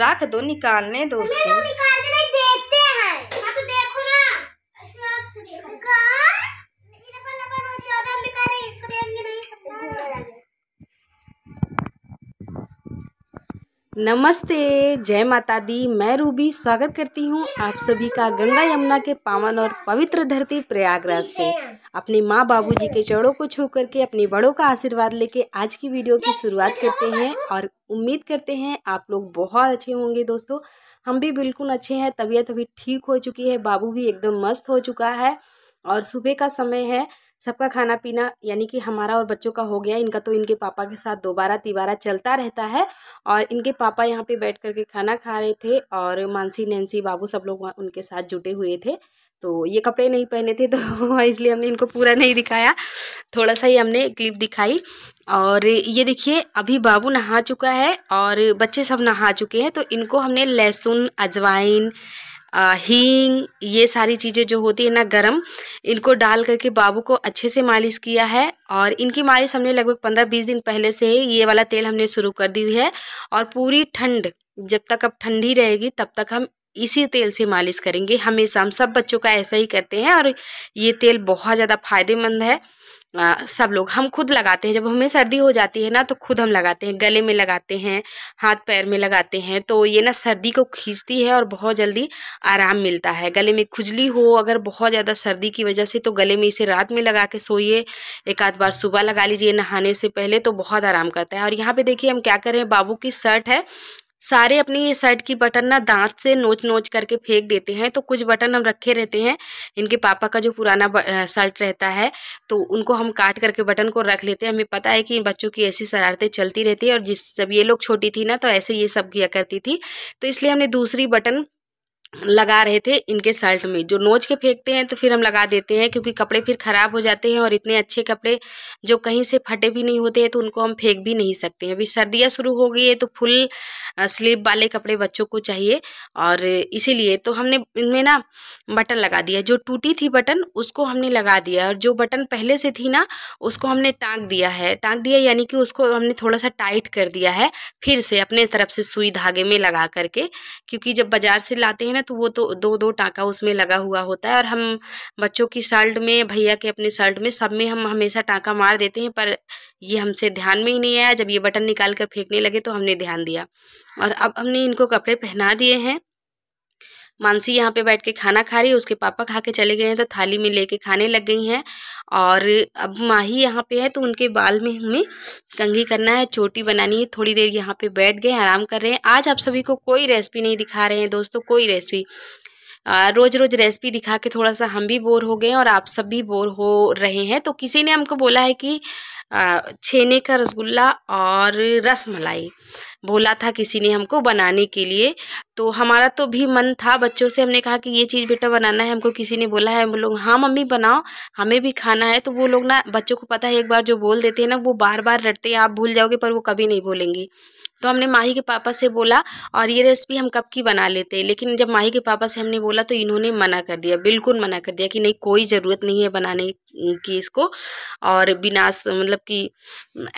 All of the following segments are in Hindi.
रख दो निकालने दो उसको नमस्ते जय माता दी मैं रूबी स्वागत करती हूँ आप सभी का गंगा यमुना के पावन और पवित्र धरती प्रयागराज से अपने माँ बाबूजी के चौड़ों को छू करके अपने बड़ों का आशीर्वाद लेके आज की वीडियो की शुरुआत करते हैं और उम्मीद करते हैं आप लोग बहुत अच्छे होंगे दोस्तों हम भी बिल्कुल अच्छे हैं तबीयत अभी ठीक हो चुकी है बाबू भी एकदम मस्त हो चुका है और सुबह का समय है सबका खाना पीना यानी कि हमारा और बच्चों का हो गया इनका तो इनके पापा के साथ दोबारा तिबारा चलता रहता है और इनके पापा यहाँ पे बैठ करके खाना खा रहे थे और मानसी नैन्सी बाबू सब लोग उनके साथ जुटे हुए थे तो ये कपड़े नहीं पहने थे तो इसलिए हमने इनको पूरा नहीं दिखाया थोड़ा सा ही हमने क्लिप दिखाई और ये देखिए अभी बाबू नहा चुका है और बच्चे सब नहा चुके हैं तो इनको हमने लहसुन अजवाइन हींग ये सारी चीज़ें जो होती है ना गरम इनको डाल करके बाबू को अच्छे से मालिश किया है और इनकी मालिश हमने लगभग पंद्रह बीस दिन पहले से ही ये वाला तेल हमने शुरू कर दी हुई है और पूरी ठंड जब तक अब ठंडी रहेगी तब तक हम इसी तेल से मालिश करेंगे हमेशा हम सब बच्चों का ऐसा ही करते हैं और ये तेल बहुत ज़्यादा फायदेमंद है आ, सब लोग हम खुद लगाते हैं जब हमें सर्दी हो जाती है ना तो खुद हम लगाते हैं गले में लगाते हैं हाथ पैर में लगाते हैं तो ये ना सर्दी को खींचती है और बहुत जल्दी आराम मिलता है गले में खुजली हो अगर बहुत ज़्यादा सर्दी की वजह से तो गले में इसे रात में लगा के सोइए एक आध बार सुबह लगा लीजिए नहाने से पहले तो बहुत आराम करता है और यहाँ पर देखिए हम क्या करें बाबू की शर्ट है सारे अपनी ये शर्ट की बटन ना दांत से नोच नोच करके फेंक देते हैं तो कुछ बटन हम रखे रहते हैं इनके पापा का जो पुराना शर्ट रहता है तो उनको हम काट करके बटन को रख लेते हैं हमें पता है कि बच्चों की ऐसी शरारतें चलती रहती है और जिस जब ये लोग छोटी थी ना तो ऐसे ये सब किया करती थी तो इसलिए हमने दूसरी बटन लगा रहे थे इनके शर्ट में जो नोच के फेंकते हैं तो फिर हम लगा देते हैं क्योंकि कपड़े फिर ख़राब हो जाते हैं और इतने अच्छे कपड़े जो कहीं से फटे भी नहीं होते हैं तो उनको हम फेंक भी नहीं सकते हैं अभी सर्दियाँ शुरू हो गई है तो फुल स्लीव वाले कपड़े बच्चों को चाहिए और इसीलिए तो हमने इनमें ना बटन लगा दिया जो टूटी थी बटन उसको हमने लगा दिया और जो बटन पहले से थी ना उसको हमने टाँग दिया है टाँग दिया यानी कि उसको हमने थोड़ा सा टाइट कर दिया है फिर से अपने तरफ से सुई धागे में लगा करके क्योंकि जब बाज़ार से लाते हैं ना है तो वो तो दो दो टाका उसमें लगा हुआ होता है और हम बच्चों की शर्ट में भैया के अपने शर्ट में सब में हम हमेशा टाका मार देते हैं पर ये हमसे ध्यान में ही नहीं आया जब ये बटन निकाल कर फेंकने लगे तो हमने ध्यान दिया और अब हमने इनको कपड़े पहना दिए हैं मानसी यहाँ पे बैठ के खाना खा रही है उसके पापा खा के चले गए हैं तो थाली में लेके खाने लग गई हैं और अब माही यहाँ पे है तो उनके बाल में हमें कंघी करना है चोटी बनानी है थोड़ी देर यहाँ पे बैठ गए आराम कर रहे हैं आज आप सभी को कोई रेसिपी नहीं दिखा रहे हैं दोस्तों कोई रेसिपी रोज़ रोज़ रेसिपी दिखा के थोड़ा सा हम भी बोर हो गए हैं और आप सब भी बोर हो रहे हैं तो किसी ने हमको बोला है कि छेने का रसगुल्ला और रस मलाई बोला था किसी ने हमको बनाने के लिए तो हमारा तो भी मन था बच्चों से हमने कहा कि ये चीज़ बेटा बनाना है हमको किसी ने बोला है हम लोग हाँ मम्मी बनाओ हमें भी खाना है तो वो लोग ना बच्चों को पता है एक बार जो बोल देते हैं ना वो बार बार रटते हैं आप भूल जाओगे पर वो कभी नहीं बोलेंगे तो हमने माही के पापा से बोला और ये रेसिपी हम कब की बना लेते हैं लेकिन जब माही के पापा से हमने बोला तो इन्होंने मना कर दिया बिल्कुल मना कर दिया कि नहीं कोई ज़रूरत नहीं है बनाने की इसको और बिना मतलब कि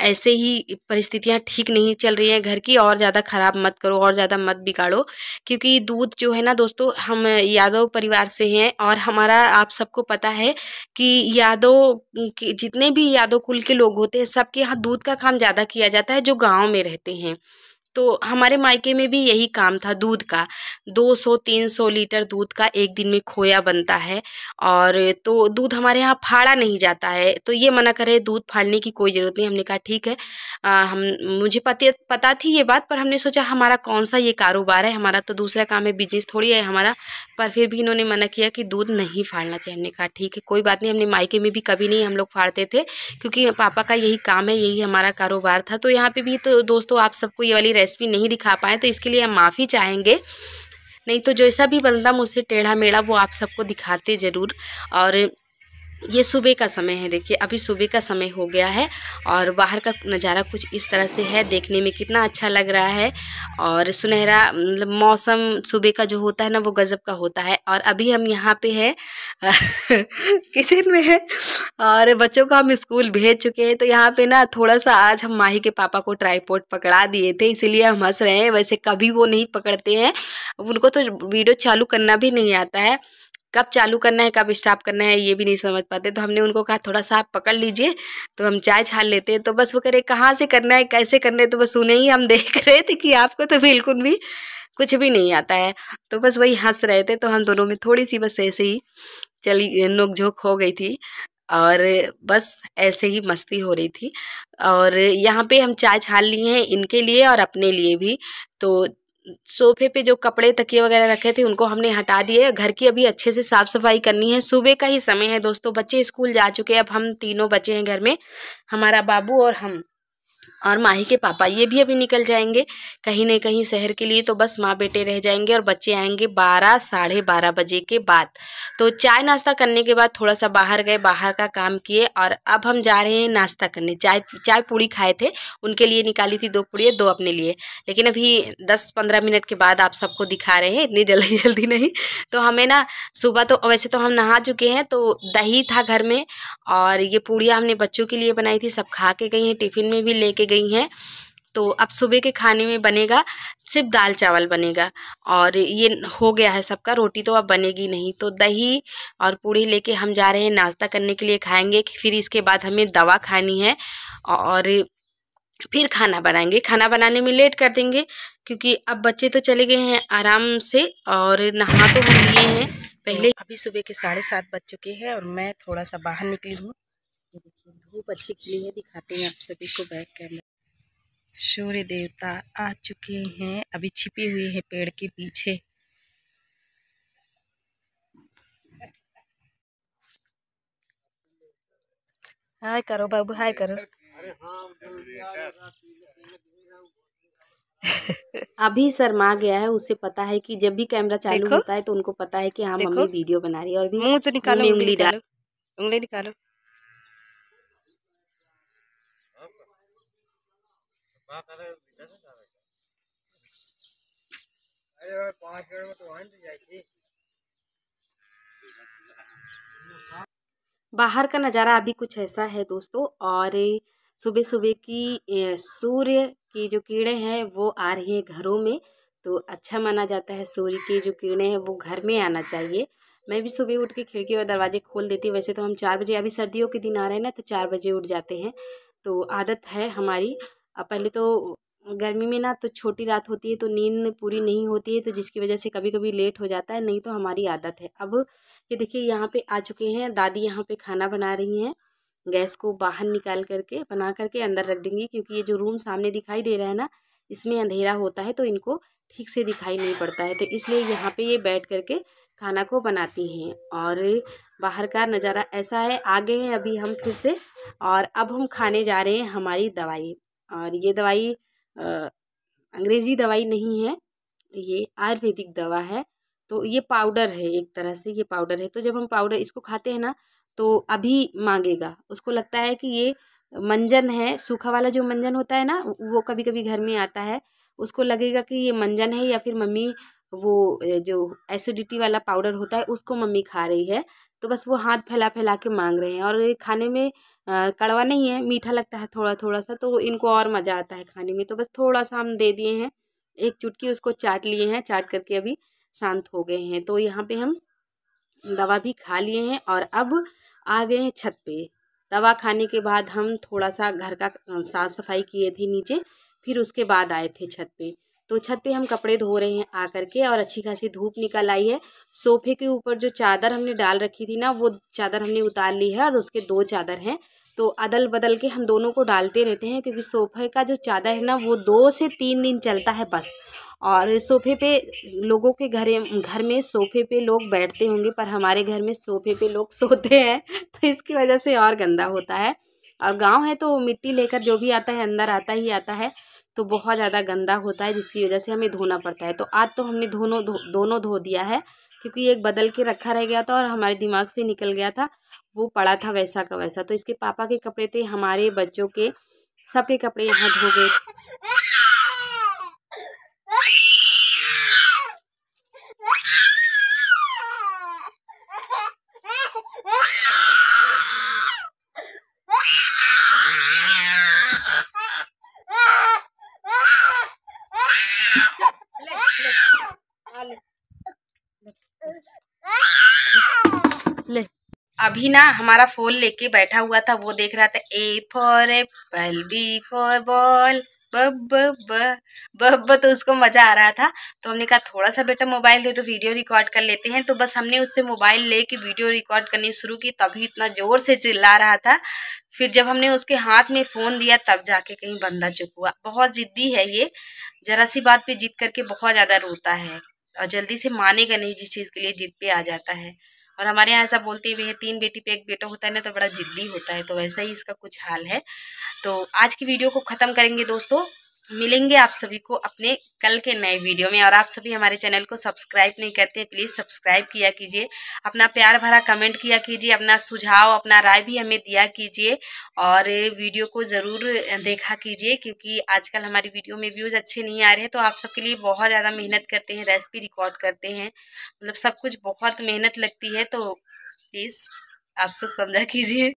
ऐसे ही परिस्थितियाँ ठीक नहीं चल रही हैं घर की और ज़्यादा ख़राब मत करो और ज़्यादा मत बिगाड़ो क्योंकि दूध जो है ना दोस्तों हम यादव परिवार से हैं और हमारा आप सबको पता है कि यादव जितने भी यादव कुल के लोग होते हैं सबके यहाँ दूध का काम ज़्यादा किया जाता है जो गाँव में रहते हैं तो हमारे मायके में भी यही काम था दूध का 200-300 लीटर दूध का एक दिन में खोया बनता है और तो दूध हमारे यहाँ फाड़ा नहीं जाता है तो ये मना करे दूध फाड़ने की कोई ज़रूरत नहीं हमने कहा ठीक है आ, हम मुझे पति पता थी ये बात पर हमने सोचा हमारा कौन सा ये कारोबार है हमारा तो दूसरा काम है बिजनेस थोड़ी है हमारा पर फिर भी इन्होंने मना किया कि दूध नहीं फाड़ना चाहिए हमने कहा ठीक है कोई बात नहीं हमने मायके में भी कभी नहीं हम लोग फाड़ते थे क्योंकि पापा का यही काम है यही हमारा कारोबार था तो यहाँ पर भी तो दोस्तों आप सबको ये वाली रेसिपी नहीं दिखा पाए तो इसके लिए हम माफ़ी चाहेंगे नहीं तो जैसा भी बनता मुझसे टेढ़ा मेढ़ा वो आप सबको दिखाते ज़रूर और ये सुबह का समय है देखिए अभी सुबह का समय हो गया है और बाहर का नज़ारा कुछ इस तरह से है देखने में कितना अच्छा लग रहा है और सुनहरा मतलब मौसम सुबह का जो होता है ना वो गज़ब का होता है और अभी हम यहाँ पे हैं किचन में है और बच्चों को हम स्कूल भेज चुके हैं तो यहाँ पे ना थोड़ा सा आज हम माही के पापा को ट्राईपोर्ट पकड़ा दिए थे इसीलिए हम हंस रहे हैं वैसे कभी वो नहीं पकड़ते हैं उनको तो वीडियो चालू करना भी नहीं आता है कब चालू करना है कब स्टॉप करना है ये भी नहीं समझ पाते तो हमने उनको कहा थोड़ा सा आप पकड़ लीजिए तो हम चाय छान लेते हैं तो बस वो करे कहाँ से करना है कैसे करना है तो बस उन्हें ही हम देख रहे थे कि आपको तो बिल्कुल भी कुछ भी नहीं आता है तो बस वही हंस रहे थे तो हम दोनों में थोड़ी सी बस ऐसे ही चली नोकझोंक हो गई थी और बस ऐसे ही मस्ती हो रही थी और यहाँ पे हम चाय छान लिए हैं इनके लिए और अपने लिए भी तो सोफे पे जो कपड़े तकिए वगैरह रखे थे उनको हमने हटा दिए घर की अभी अच्छे से साफ़ सफाई करनी है सुबह का ही समय है दोस्तों बच्चे स्कूल जा चुके हैं अब हम तीनों बच्चे हैं घर में हमारा बाबू और हम और माही के पापा ये भी अभी निकल जाएंगे कहीं ना कहीं शहर के लिए तो बस माँ बेटे रह जाएंगे और बच्चे आएंगे बारह साढ़े बारह बजे के बाद तो चाय नाश्ता करने के बाद थोड़ा सा बाहर गए बाहर का काम किए और अब हम जा रहे हैं नाश्ता करने चाय चाय पूड़ी खाए थे उनके लिए निकाली थी दो पूड़ी दो अपने लिए लेकिन अभी दस पंद्रह मिनट के बाद आप सबको दिखा रहे हैं इतनी जल्दी जल्दी नहीं तो हमें ना सुबह तो वैसे तो हम नहा चुके हैं तो दही था घर में और ये पूड़ियाँ हमने बच्चों के लिए बनाई थी सब खा के गई हैं टिफ़िन में भी लेके गई हैं तो अब सुबह के खाने में बनेगा सिर्फ दाल चावल बनेगा और ये हो गया है सबका रोटी तो अब बनेगी नहीं तो दही और पूड़ी लेके हम जा रहे हैं नाश्ता करने के लिए खाएंगे फिर इसके बाद हमें दवा खानी है और फिर खाना बनाएंगे खाना बनाने में लेट कर देंगे क्योंकि अब बच्चे तो चले गए हैं आराम से और नहा तो हम लिए हैं पहले अभी सुबह के साढ़े सात बज चुके हैं और मैं थोड़ा सा बाहर निकली हूँ धूप अच्छी खिली है दिखाते हैं आप सभी को बैक कैमरा सूर्य देवता आ चुके हैं अभी छिपे हुए है पेड़ के पीछे हाय करो बाबू हाय करो अभी शर्मा गया है उसे पता है कि जब भी कैमरा चालू होता है तो उनको पता है कि हाँ मम्मी वीडियो बना रही है और भी मुंह से निकालो उंगली डालो उंगली निकालो हाँ, तो बाहर का नज़ारा अभी कुछ ऐसा है दोस्तों और सुबह सुबह की सूर्य की जो किरणें हैं वो आ रही है घरों में तो अच्छा माना जाता है सूर्य की जो किरणें हैं वो घर में आना चाहिए मैं भी सुबह उठ के खिड़की और दरवाजे खोल देती हूँ वैसे तो हम चार बजे अभी सर्दियों के दिन आ रहे हैं ना तो चार बजे उठ जाते हैं तो आदत है हमारी पहले तो गर्मी में ना तो छोटी रात होती है तो नींद पूरी नहीं होती है तो जिसकी वजह से कभी कभी लेट हो जाता है नहीं तो हमारी आदत है अब ये देखिए यहाँ पे आ चुके हैं दादी यहाँ पे खाना बना रही हैं गैस को बाहर निकाल करके बना करके अंदर रख देंगी क्योंकि ये जो रूम सामने दिखाई दे रहा है ना इसमें अंधेरा होता है तो इनको ठीक से दिखाई नहीं पड़ता है तो इसलिए यहाँ पर ये बैठ करके खाना को बनाती हैं और बाहर का नज़ारा ऐसा है आगे हैं अभी हम फिर से और अब हम खाने जा रहे हैं हमारी दवाई और ये दवाई अंग्रेज़ी दवाई नहीं है ये आयुर्वेदिक दवा है तो ये पाउडर है एक तरह से ये पाउडर है तो जब हम पाउडर इसको खाते हैं ना तो अभी मांगेगा उसको लगता है कि ये मंजन है सूखा वाला जो मंजन होता है ना वो कभी कभी घर में आता है उसको लगेगा कि ये मंजन है या फिर मम्मी वो जो एसिडिटी वाला पाउडर होता है उसको मम्मी खा रही है तो बस वो हाथ फैला फैला के मांग रहे हैं और ये खाने में कड़वा नहीं है मीठा लगता है थोड़ा थोड़ा सा तो इनको और मज़ा आता है खाने में तो बस थोड़ा सा हम दे दिए हैं एक चुटकी उसको चाट लिए हैं चाट करके अभी शांत हो गए हैं तो यहाँ पे हम दवा भी खा लिए हैं और अब आ गए हैं छत पे दवा खाने के बाद हम थोड़ा सा घर का साफ़ सफाई किए थे नीचे फिर उसके बाद आए थे छत पे तो छत पे हम कपड़े धो रहे हैं आ करके और अच्छी खासी धूप निकल आई है सोफे के ऊपर जो चादर हमने डाल रखी थी ना वो चादर हमने उतार ली है और उसके दो चादर हैं तो अदल बदल के हम दोनों को डालते रहते हैं क्योंकि सोफे का जो चादर है ना वो दो से तीन दिन चलता है बस और सोफे पे लोगों के घर घर में सोफे पे लोग बैठते होंगे पर हमारे घर में सोफे पे लोग सोते हैं तो इसकी वजह से और गंदा होता है और गांव है तो मिट्टी लेकर जो भी आता है अंदर आता ही आता है तो बहुत ज़्यादा गंदा होता है जिसकी वजह से हमें धोना पड़ता है तो आज तो हमने दोनों दो, दोनों धो दिया है क्योंकि एक बदल के रखा रह गया था और हमारे दिमाग से निकल गया था वो पड़ा था वैसा का वैसा तो इसके पापा के कपड़े थे हमारे बच्चों के सबके कपड़े यहाँ धो गए ले अभी ना हमारा फोन लेके बैठा हुआ था वो देख रहा था A for apple B for ball बब बब बब तो उसको मज़ा आ रहा था तो हमने कहा थोड़ा सा बेटा मोबाइल दे तो वीडियो रिकॉर्ड कर लेते हैं तो बस हमने उससे मोबाइल ले के वीडियो रिकॉर्ड करनी शुरू की तभी इतना ज़ोर से चिल्ला रहा था फिर जब हमने उसके हाथ में फ़ोन दिया तब जाके कहीं बंदा चुप हुआ बहुत ज़िद्दी है ये ज़रा सी बात पे जीत करके बहुत ज़्यादा रोता है और जल्दी से मानेगा नहीं जिस चीज़ के लिए जीत पे आ जाता है और हमारे यहाँ ऐसा बोलते हुए हैं तीन बेटी पे एक बेटा होता है ना तो बड़ा ज़िद्दी होता है तो वैसा ही इसका कुछ हाल है तो आज की वीडियो को ख़त्म करेंगे दोस्तों मिलेंगे आप सभी को अपने कल के नए वीडियो में और आप सभी हमारे चैनल को सब्सक्राइब नहीं करते हैं प्लीज़ सब्सक्राइब किया कीजिए अपना प्यार भरा कमेंट किया कीजिए अपना सुझाव अपना राय भी हमें दिया कीजिए और वीडियो को ज़रूर देखा कीजिए क्योंकि आजकल हमारी वीडियो में व्यूज़ अच्छे नहीं आ रहे हैं तो आप सबके लिए बहुत ज़्यादा मेहनत करते हैं रेसिपी रिकॉर्ड करते हैं मतलब सब कुछ बहुत मेहनत लगती है तो प्लीज़ आप सब समझा कीजिए